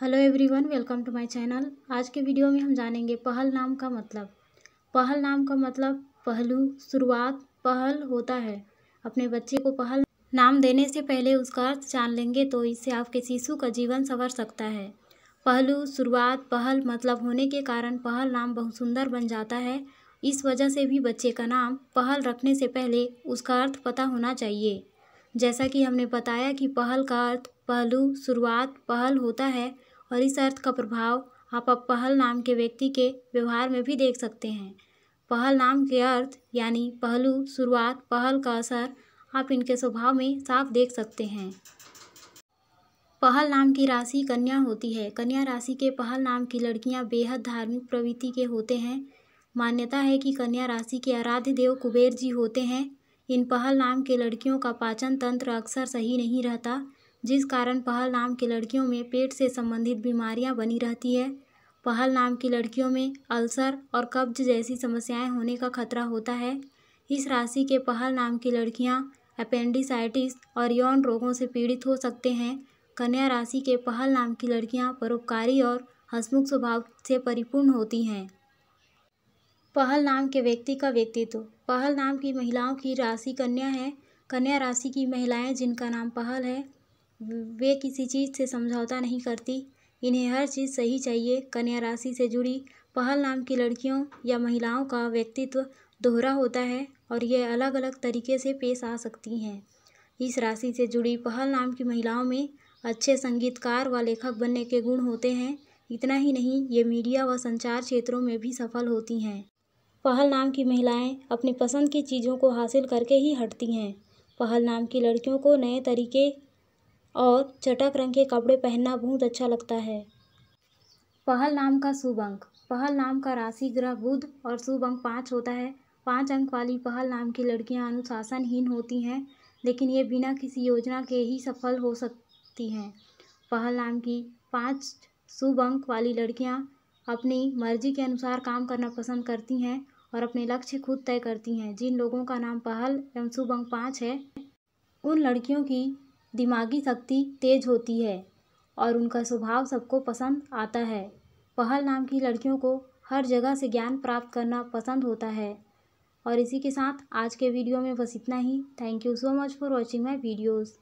hello everyone welcome to my channel आज के video में हम जानेंगे पहल नाम का मतलब पहल नाम का मतलब पहलू शुरुआत पहल होता है अपने बच्चे को पहल नाम देने से पहले उसका अर्थ जान लेंगे तो इससे आपके शिशु का जीवन संवर सकता है पहलू शुरुआत पहल मतलब होने के कारण पहल नाम बहुत सुंदर बन जाता है इस वजह से भी बच्चे का नाम पहल रखने से पहले उसका अर्थ पता होना चाहिए जैसा कि हमने बताया कि पहल का अर्थ पहलू शुरुआत पहल होता है और इस अर्थ का प्रभाव आप अब पहल नाम के व्यक्ति के व्यवहार में भी देख सकते हैं पहल नाम के अर्थ यानी पहलू शुरुआत पहल का असर आप इनके स्वभाव में साफ देख सकते हैं पहल नाम की राशि कन्या होती है कन्या राशि के पहल नाम की लड़कियां बेहद धार्मिक प्रवृत्ति के होते हैं मान्यता है कि कन्या राशि के आराध्य देव कुबेर जी होते हैं इन पहल नाम के लड़कियों का पाचन तंत्र अक्सर सही नहीं रहता जिस कारण पहल नाम की लड़कियों में पेट से संबंधित बीमारियां बनी रहती है पहल नाम की लड़कियों में अल्सर और कब्ज जैसी समस्याएं होने का खतरा होता है इस राशि के पहल नाम की लड़कियां अपेंडिसाइटिस और यौन रोगों से पीड़ित हो सकते हैं कन्या राशि के पहल नाम की लड़कियाँ परोपकारी और हसमुख स्वभाव से परिपूर्ण होती हैं पहल नाम के व्यक्ति का व्यक्तित्व पहल नाम की महिलाओं की राशि कन्या है कन्या राशि की महिलाएं जिनका नाम पहल है वे किसी चीज़ से समझौता नहीं करती इन्हें हर चीज़ सही चाहिए कन्या राशि से जुड़ी पहल नाम की लड़कियों या महिलाओं का व्यक्तित्व दोहरा होता है और ये अलग अलग तरीके से पेश आ सकती हैं इस राशि से जुड़ी पहल नाम की महिलाओं में अच्छे संगीतकार व लेखक बनने के गुण होते हैं इतना ही नहीं ये मीडिया व संचार क्षेत्रों में भी सफल होती हैं पहल नाम की महिलाएं अपनी पसंद की चीज़ों को हासिल करके ही हटती हैं पहल नाम की लड़कियों को नए तरीके और चटक रंग के कपड़े पहनना बहुत अच्छा लगता है पहल नाम का शुभ अंक पहल नाम का राशि ग्रह बुध और शुभ अंक पाँच होता है पाँच अंक वाली पहल नाम की लड़कियां अनुशासनहीन होती हैं लेकिन ये बिना किसी योजना के ही सफल हो सकती हैं पहल नाम की पाँच शुभ अंक वाली लड़कियाँ अपनी मर्जी के अनुसार काम करना पसंद करती हैं और अपने लक्ष्य खुद तय करती हैं जिन लोगों का नाम पहल एवं शुभ अंक पाँच है उन लड़कियों की दिमागी शक्ति तेज होती है और उनका स्वभाव सबको पसंद आता है पहल नाम की लड़कियों को हर जगह से ज्ञान प्राप्त करना पसंद होता है और इसी के साथ आज के वीडियो में बस इतना ही thank you so much for watching my videos